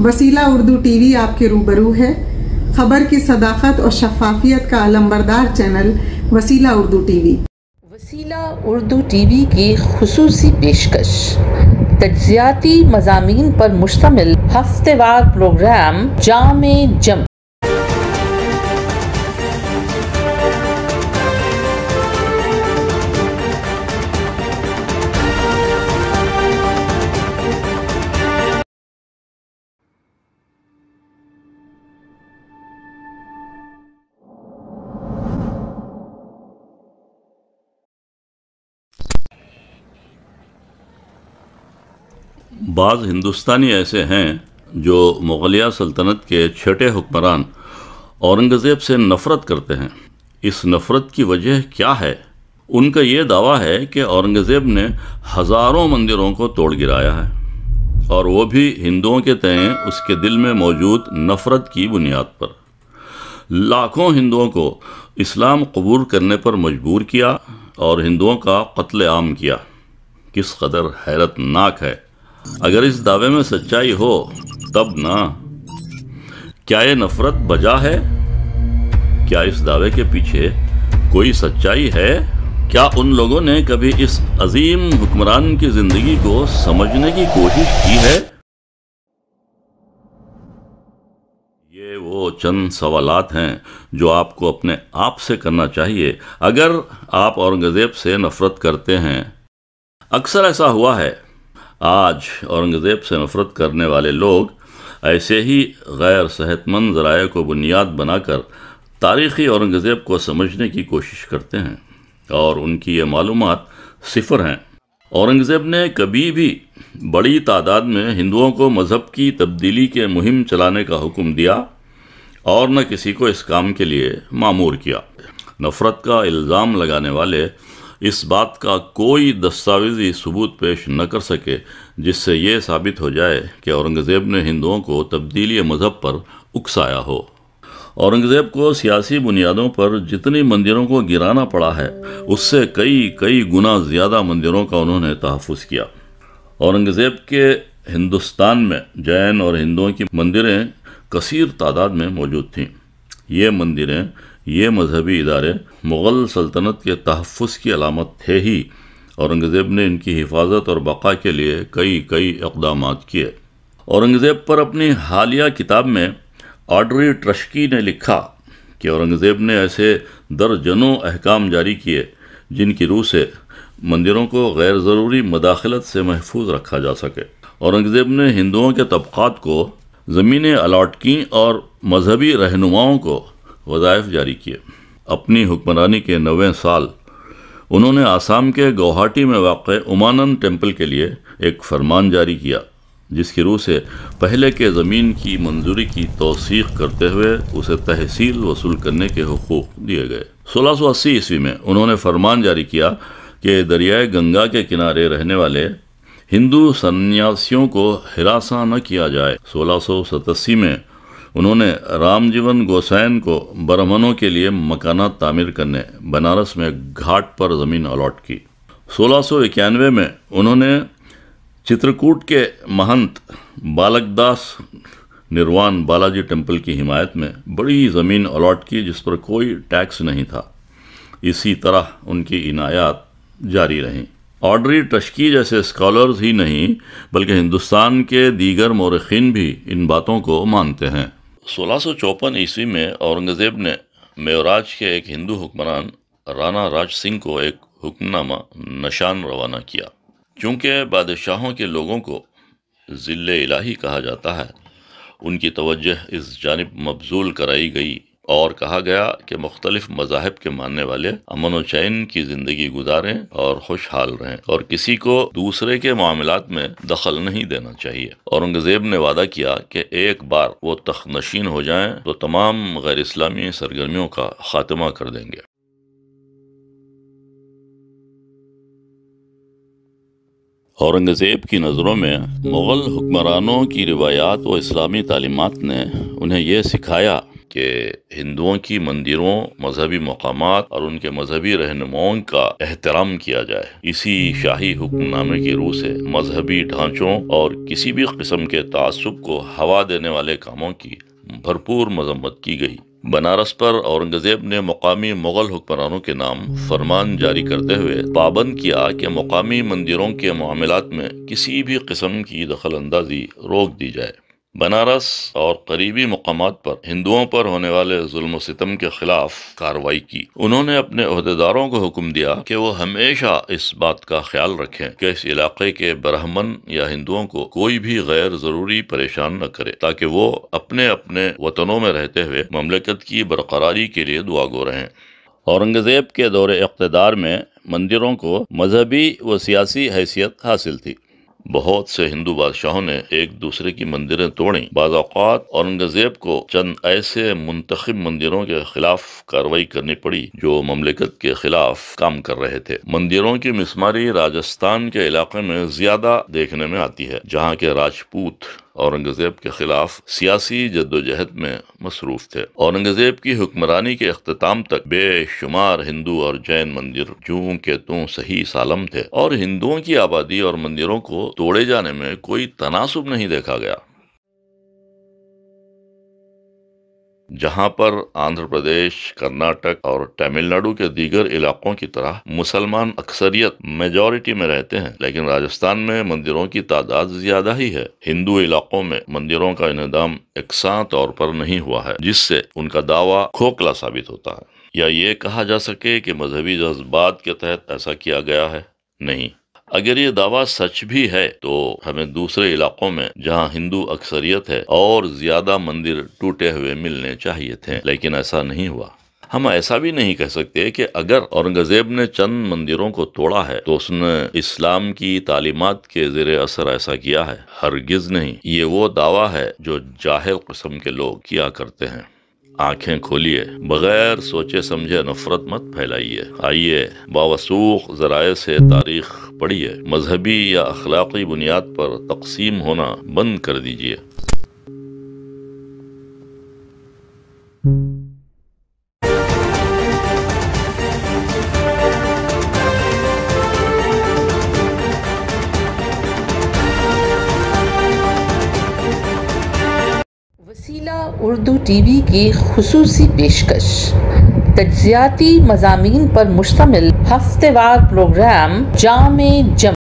वसीला उर्दू टीवी आपके रूबरू है खबर की सदाकत और शफाफियत का अलम्बरदार चैनल वसीला उर्दू टीवी वसीला उर्दू टीवी की खसूसी पेशकश तजियाती मजामी पर मुश्तमिल हफ्तेवार प्रोग्राम जाम जम बाज़ हिंदुस्तानी ऐसे हैं जो मुग़लिया सल्तनत के छठे हुक्मरान औरंगज़ेब से नफ़रत करते हैं इस नफ़रत की वजह क्या है उनका ये दावा है कि औरंगज़ेब ने हज़ारों मंदिरों को तोड़ गिराया है और वो भी हिंदुओं के तय उसके दिल में मौजूद नफ़रत की बुनियाद पर लाखों हिंदुओं को इस्लाम कबूल करने पर मजबूर किया और हिंदुओं का कत्ल आम किया किस कदर हैरतनाक है अगर इस दावे में सच्चाई हो तब ना क्या ये नफरत बजा है क्या इस दावे के पीछे कोई सच्चाई है क्या उन लोगों ने कभी इस अजीम हुक्मरान की जिंदगी को समझने की कोशिश की है ये वो चंद सवालात हैं जो आपको अपने आप से करना चाहिए अगर आप औरंगज़ेब से नफ़रत करते हैं अक्सर ऐसा हुआ है आज औरंगज़ेब से नफ़रत करने वाले लोग ऐसे ही गैर सेहतमंद ज़राए को बुनियाद बनाकर तारीख़ी औरंगज़ेब को समझने की कोशिश करते हैं और उनकी ये मालूम सिफर हैं औरंगज़ेब ने कभी भी बड़ी तादाद में हिंदुओं को मज़हब की तब्दीली के मुहिम चलाने का हुक्म दिया और न किसी को इस काम के लिए मामूर किया नफ़रत का इल्ज़ाम लगाने वाले इस बात का कोई दस्तावेजी सबूत पेश न कर सके जिससे ये साबित हो जाए कि औरंगज़ेब ने हिंदुओं को तब्दीली मज़हब पर उकसाया हो औरंगज़ेब को सियासी बुनियादों पर जितनी मंदिरों को गिराना पड़ा है उससे कई कई गुना ज़्यादा मंदिरों का उन्होंने तहफ़ किया औरंगज़ेब के हिंदुस्तान में जैन और हिंदुओं की मंदिरें कसीर तादाद में मौजूद थीं ये मंदिरें ये मजहबी इदारे मुग़ल सल्तनत के तहफ़ की अलामत थे ही औरंगज़ेब ने इनकी हिफाजत और बका के लिए कई कई इकदाम किए औरंगज़ेब पर अपनी हालिया किताब में आडरी ट्रशकी ने लिखा कि औरंगज़ेब ने ऐसे दर्जनों अहकाम जारी किए जिनकी रूह से मंदिरों को गैर ज़रूरी मदाखलत से महफूज रखा जा सके औरंगज़ेब ने हिंदुओं के तबक़ात को ज़मीनें अलाट की और मजहबी रहनुमाओं को वजायफ़ जारी किए अपनी हुक्मरानी के नवें साल उन्होंने आसाम के गुवाहाटी में वाक़ उमानंद टेम्पल के लिए एक फरमान जारी किया जिसकी रूह से पहले के ज़मीन की मंजूरी की तोसीक करते हुए उसे तहसील वसूल करने के हकूक़ दिए गए सोलह सौ अस्सी ईस्वी में उन्होंने फरमान जारी किया कि दरियाए गंगा के किनारे रहने वाले हिंदू सन्यासियों को हिरासा न किया जाए सोलह सौ सतासी में उन्होंने रामजीवन गोसाइन को ब्राह्मणों के लिए मकाना तामीर करने बनारस में घाट पर ज़मीन अलॉट की सोलह में उन्होंने चित्रकूट के महंत बालकदास निर्वाण बालाजी टेम्पल की हिमायत में बड़ी ज़मीन अलॉट की जिस पर कोई टैक्स नहीं था इसी तरह उनकी इनायात जारी रहीं ऑड्री टशकी जैसे स्कॉलर्स ही नहीं बल्कि हिंदुस्तान के दीगर मौरखीन भी इन बातों को मानते हैं सोलह ईस्वी में औरंगज़ेब ने मेवराज के एक हिंदू हुक्मरान राणा राज सिंह को एक हुक्मनामा नशान रवाना किया चूँकि बादशाहों के लोगों को ज़िले इलाही कहा जाता है उनकी तवज्जह इस जानब मबजूल कराई गई और कहा गया कि मुख्तलिफ मजाहब के मानने वाले अमन व चैन की ज़िंदगी गुजारें और खुशहाल रहें और किसी को दूसरे के मामलात में दखल नहीं देना चाहिए औरंगज़ेब ने वादा किया कि एक बार वो तख्त नशीन हो जाए तो तमाम गैर इस्लामी सरगर्मियों का खात्मा कर देंगे औरंगज़ेब की नज़रों में मुग़ल हुक्मरानों की रिवायात व इस्लामी तालीमत ने उन्हें यह सिखाया कि हिंदुओं की मंदिरों मजहबी मकाम और उनके मजहबी रहनुमाओं का एहतराम किया जाए इसी शाही हुक्मनामे की रूह से मजहबी ढांचों और किसी भी किस्म के तसब को हवा देने वाले कामों की भरपूर मजम्मत की गई बनारस पर औरंगजेब ने मुकामी मुगल हुक्मरानों के नाम फरमान जारी करते हुए पाबंद किया कि मुकामी मंदिरों के मामलों में किसी भी किस्म की दखल अंदाजी रोक दी जाए बनारस और करीबी मकाम पर हिंदुओं पर होने वाले जुल्म सितम के खिलाफ कार्रवाई की उन्होंने अपने अहदेदारों को हुक्म दिया कि वो हमेशा इस बात का ख्याल रखें कि इस इलाके के ब्राह्मण या हिंदुओं को कोई भी गैर जरूरी परेशान न करे ताकि वो अपने अपने वतनों में रहते हुए ममलिकत की बरकरारी के लिए दुआगो रहें औरंगज़ेब के दौरे इकतदार में मंदिरों को मजहबी व सियासी हैसियत हासिल थी बहुत से हिंदू बादशाहों ने एक दूसरे की मंदिरें तोड़ी बाजात औरंगजेब को चंद ऐसे मुंतखब मंदिरों के खिलाफ कार्रवाई करनी पड़ी जो ममलिकत के खिलाफ काम कर रहे थे मंदिरों की मिसमारी राजस्थान के इलाके में ज्यादा देखने में आती है जहाँ के राजपूत औरंगज़ेब के खिलाफ सियासी जद्दोजहद में मसरूफ थे औरंगज़ेब की हुक्मरानी के अख्ताम तक बेशुमार हिंदू और जैन मंदिर जूं के तू सही सालम थे और हिंदुओं की आबादी और मंदिरों को तोड़े जाने में कोई तनासब नहीं देखा गया जहां पर आंध्र प्रदेश कर्नाटक और तमिलनाडु के दीगर इलाकों की तरह मुसलमान अक्सरियत मेजोरिटी में रहते हैं लेकिन राजस्थान में मंदिरों की तादाद ज्यादा ही है हिंदू इलाकों में मंदिरों का इनदाम एकसा तौर पर नहीं हुआ है जिससे उनका दावा खोखला साबित होता है या ये कहा जा सके कि मजहबी जज्बात के तहत ऐसा किया गया है नहीं अगर ये दावा सच भी है तो हमें दूसरे इलाकों में जहाँ हिंदू अक्सरियत है और ज्यादा मंदिर टूटे हुए मिलने चाहिए थे लेकिन ऐसा नहीं हुआ हम ऐसा भी नहीं कह सकते कि अगर औरंगजेब ने चंद मंदिरों को तोड़ा है तो उसने इस्लाम की तालीमत के जेर असर ऐसा किया है हरगिज नहीं ये वो दावा है जो जाहिल कस्म के लोग किया करते हैं आंखें खोलिए बगैर सोचे समझे नफरत मत फैलाइए आइए बावसूख जराए से तारीख पढ़िए मजहबी या अखलाकी बुनियाद पर तकसीम होना बंद कर दीजिए उर्दू टी वी की खसूस पेशकश तजियाती मजामी पर मुश्तमिल हफ्तेवार प्रोग्राम जाम जम